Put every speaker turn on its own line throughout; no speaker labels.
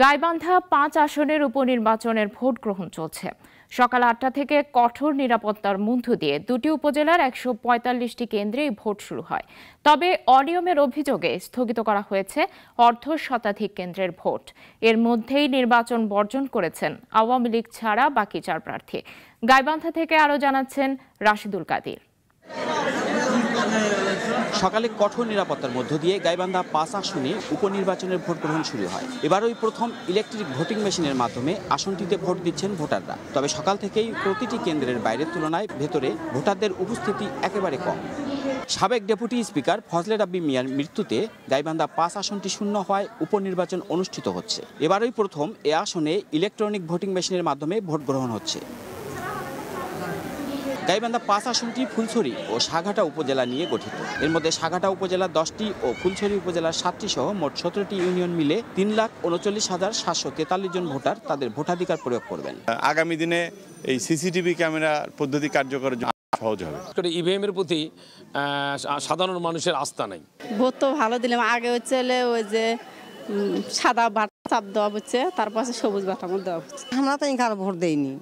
গাইবান্ধা পাঁচ আসনের উপনির্বাচনের ভোট গ্রহণ চলছে সকাল আটটা থেকে কঠোর নিরাপত্তার মধ্য দিয়ে দুটি উপজেলার একশো পঁয়তাল্লিশটি কেন্দ্রে ভোট শুরু হয় তবে অনিয়মের অভিযোগে স্থগিত করা হয়েছে অর্ধ শতাধিক কেন্দ্রের ভোট এর মধ্যেই নির্বাচন বর্জন করেছেন আওয়ামী লীগ ছাড়া বাকি চার প্রার্থী গাইবান্ধা থেকে আরও জানাচ্ছেন রাশিদুল কাদির
সকালে কঠোর নিরাপত্তার মধ্য দিয়ে গাইবান্ধা পাঁচ আসনে উপনির্বাচনের ভোট গ্রহণ শুরু হয় এবার ওই প্রথম ইলেকট্রিক ভোটিং মেশিনের মাধ্যমে আসনটিতে ভোট দিচ্ছেন ভোটাররা তবে সকাল থেকেই প্রতিটি কেন্দ্রের বাইরের তুলনায় ভেতরে ভোটারদের উপস্থিতি একেবারে কম সাবেক ডেপুটি স্পিকার ফজলে রাব্বি মিয়ার মৃত্যুতে গাইবান্ধা পাঁচ আসনটি শূন্য হওয়ায় উপনির্বাচন অনুষ্ঠিত হচ্ছে এবারই প্রথম এ আসনে ইলেকট্রনিক ভোটিং মেশিনের মাধ্যমে ভোট গ্রহণ হচ্ছে গাইবান্ধা পাঁচ আসনটি ফুলছড়ি ও সাঘাটা উপজেলা নিয়ে গঠিত এর মধ্যে সাঘাটা উপজেলা দশটি ও ফুলছড়ি উপজেলার সাতটি সহ মোট সতেরোটি ইউনিয়ন মিলে তিন লাখ উনচল্লিশ হাজার সাতশো তেতাল্লিশ জন ভোটার তাদের ভোটাধিকার প্রয়োগ করবেন আগামী দিনে এই সিসিটিভি ক্যামেরা পদ্ধতি কার্যকর সহজ হবে ইভিএম e এর প্রতি সাধারণ মানুষের আস্থা নাই
ভোট তো ভালো দিলাম আগে হচ্ছে ওই যে সাদা চাপ দেওয়া হচ্ছে তার পাশে সবুজ বাতামর দেওয়া হচ্ছে আমরা তো ইংকার ভোট দেইনি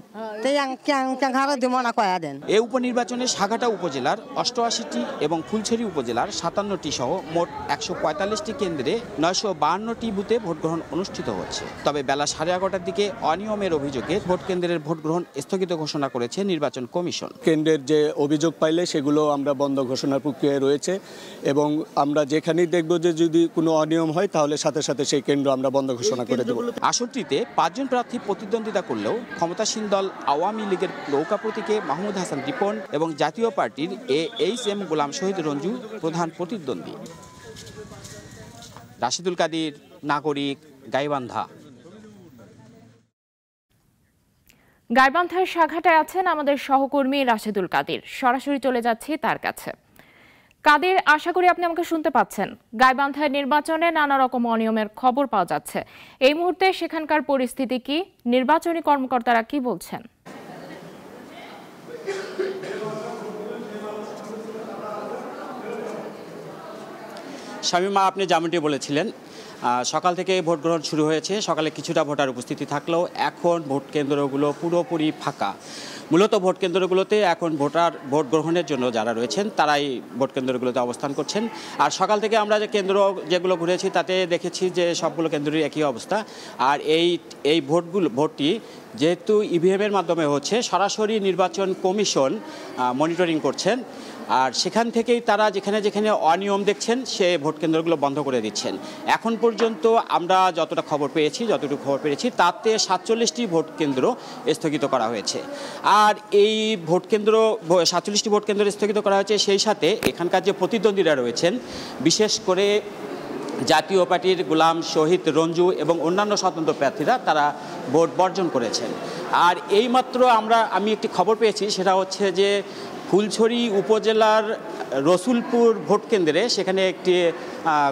ক্যাংঘারে দেবো না কয়া দেন
এ উপনির্বাচনে সাঘাটা উপজেলার অষ্টআশিটি এবং ফুলছড়ি উপজেলার সাতান্নটি সহ মোট একশো পঁয়তাল্লিশটি কেন্দ্রে নয়শো বাহান্নটি বুথে ভোট গ্রহণ অনুষ্ঠিত হচ্ছে তবে বেলা সাড়ে এগারোটার দিকে অনিয়মের অভিযোগে ভোট কেন্দ্রের ভোট গ্রহণ স্থগিত ঘোষণা করেছে নির্বাচন কমিশন কেন্দ্রের যে অভিযোগ পাইলে সেগুলো আমরা বন্ধ ঘোষণার প্রক্রিয়ায় রয়েছে এবং আমরা যেখানেই দেখব যে যদি কোনো অনিয়ম হয় তাহলে সাথে সাথে সেই কেন্দ্র আমরা বন্ধ ঘোষণা ঘোষণা করে দেব আসনটিতে পাঁচজন প্রার্থী প্রতিদ্বন্দ্বিতা করলেও ক্ষমতাসীন দল আওয়ামী লীগের নৌকা প্রতীকে মাহমুদ হাসান রিপন এবং জাতীয় পার্টির A H M Golam Shahid Ranju প্রধান প্রতিদ্বন্দ্বী রাশিদুল কাদির নাগরিক গাইবান্ধা
গাইবান্ধার সাঘাটায় আছেন আমাদের সহকর্মী রাশেদুল কাদির সরাসরি চলে যাচ্ছি তার কাছে কাদের আশা করি আপনি আমাকে শুনতে পাচ্ছেন গাইবান্ধায় নির্বাচনে নানা রকম অনিয়মের খবর পাওয়া যাচ্ছে এই মুহূর্তে সেখানকার পরিস্থিতি কি নির্বাচনী কর্মকর্তারা কি বলছেন
স্বামীমা আপনি যেমনটি বলেছিলেন সকাল থেকে ভোট গ্রহণ শুরু হয়েছে সকালে কিছুটা ভোটার উপস্থিতি থাকলেও এখন ভোট কেন্দ্রগুলো পুরোপুরি ফাঁকা মূলত ভোট কেন্দ্রগুলোতে এখন ভোটার ভোট গ্রহণের জন্য যারা রয়েছেন তারাই ভোট কেন্দ্রগুলোতে অবস্থান করছেন আর সকাল থেকে আমরা যে কেন্দ্র যেগুলো ঘুরেছি তাতে দেখেছি যে সবগুলো কেন্দ্রেরই একই অবস্থা আর এই এই ভোটগুলো ভোটটি যেহেতু ইভিএমের e মাধ্যমে হচ্ছে সরাসরি নির্বাচন কমিশন মনিটরিং করছেন আর সেখান থেকেই তারা যেখানে যেখানে অনিয়ম দেখছেন সে ভোট কেন্দ্রগুলো বন্ধ করে দিচ্ছেন এখন পর্যন্ত আমরা যতটা খবর পেয়েছি যতটুকু খবর পেয়েছি তাতে সাতচল্লিশটি ভোট কেন্দ্র স্থগিত করা হয়েছে আর এই ভোট কেন্দ্র সাতচল্লিশটি ভোট কেন্দ্র স্থগিত করা হয়েছে সেই সাথে এখানকার যে প্রতিদ্বন্দ্বীরা রয়েছেন বিশেষ করে জাতীয় পার্টির গোলাম শহীদ রঞ্জু এবং অন্যান্য স্বতন্ত্র প্রার্থীরা তারা ভোট বর্জন করেছেন আর এইমাত্র আমরা আমি একটি খবর পেয়েছি সেটা হচ্ছে যে ফুলছড়ি উপজেলার রসুলপুর ভোট কেন্দ্রে সেখানে একটি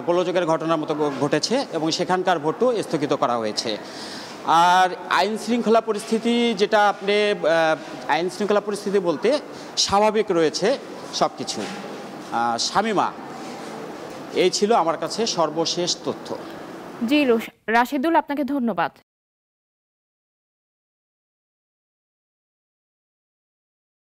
গোলযোগের ঘটনার মতো ঘটেছে এবং সেখানকার ভোটও স্থগিত করা হয়েছে আর আইন শৃঙ্খলা পরিস্থিতি যেটা আপনি আইন শৃঙ্খলা পরিস্থিতি বলতে স্বাভাবিক রয়েছে সব কিছু শামিমা এই ছিল আমার কাছে সর্বশেষ তথ্য
জি রাশিদুল আপনাকে ধন্যবাদ